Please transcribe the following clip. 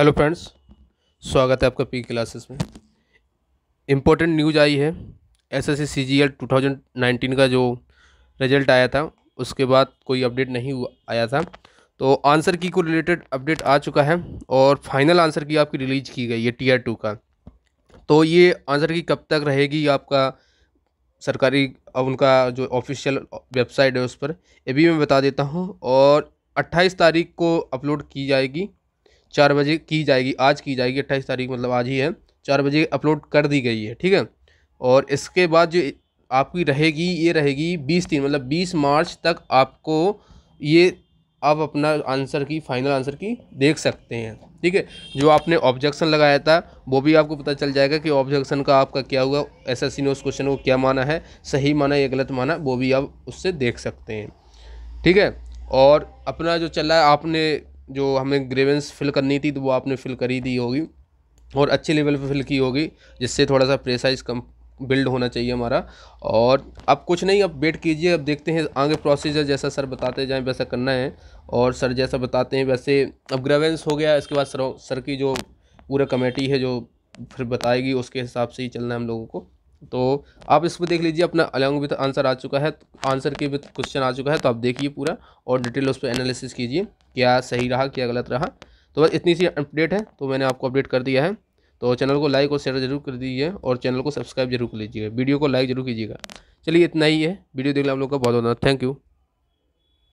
hello friends स्वागत है आपका पी क्लासेस में इम्पोर्टेंट न्यूज आई है S S C G L two thousand nineteen का जो रिजल्ट आया था उसके बाद कोई अपडेट नहीं आया था तो आंसर की को रिलेटेड अपडेट आ चुका है और फाइनल आंसर की आपकी रिलीज की गई है आर टू का तो ये आंसर की कब तक रहेगी आपका सरकारी उनका जो ऑफिशियल वेबसाइट है उस पर ये भी मैं बता देता हूँ और अट्ठाईस तारीख को अपलोड की जाएगी चार बजे की जाएगी आज की जाएगी अट्ठाईस तारीख मतलब आज ही है चार बजे अपलोड कर दी गई है ठीक है और इसके बाद जो आपकी रहेगी ये रहेगी बीस तीन मतलब बीस मार्च तक आपको ये आप अपना आंसर की फाइनल आंसर की देख सकते हैं ठीक है जो आपने ऑब्जेक्शन लगाया था वो भी आपको पता चल जाएगा कि ऑब्जेक्शन का आपका क्या हुआ एसएससी ने उस क्वेश्चन को क्या माना है सही माना या गलत माना वो भी आप उससे देख सकते हैं ठीक है और अपना जो चला आपने जो हमें ग्रेवेंस फिल करनी थी तो वो आपने फिल करी दी होगी और अच्छे लेवल पे फिल की होगी जिससे थोड़ा सा प्रेसाइज कम बिल्ड होना चाहिए हमारा और अब कुछ नहीं अब वेट कीजिए अब देखते हैं आगे प्रोसीजर जैसा सर बताते जाएं वैसा करना है और सर जैसा बताते हैं वैसे अब ग्रेवेंस हो गया इसके बाद सर सर की जो पूरा कमेटी है जो फिर बताएगी उसके हिसाब से ही चलना है हम लोगों को तो आप इसको देख लीजिए अपना अलॉन्ग विथ आंसर आ चुका है आंसर के विथ क्वेश्चन आ चुका है तो आप देखिए पूरा और डिटेल उस पर एनालिसिस कीजिए क्या सही रहा क्या गलत रहा तो बस इतनी सी अपडेट है तो मैंने आपको अपडेट कर दिया है तो चैनल को लाइक और शेयर जरूर कर दीजिए और चैनल को सब्सक्राइब जरूर कर लीजिएगा वीडियो को लाइक जरूर कीजिएगा चलिए इतना ही है वीडियो देखने आप लोग का बहुत बहुत थैंक यू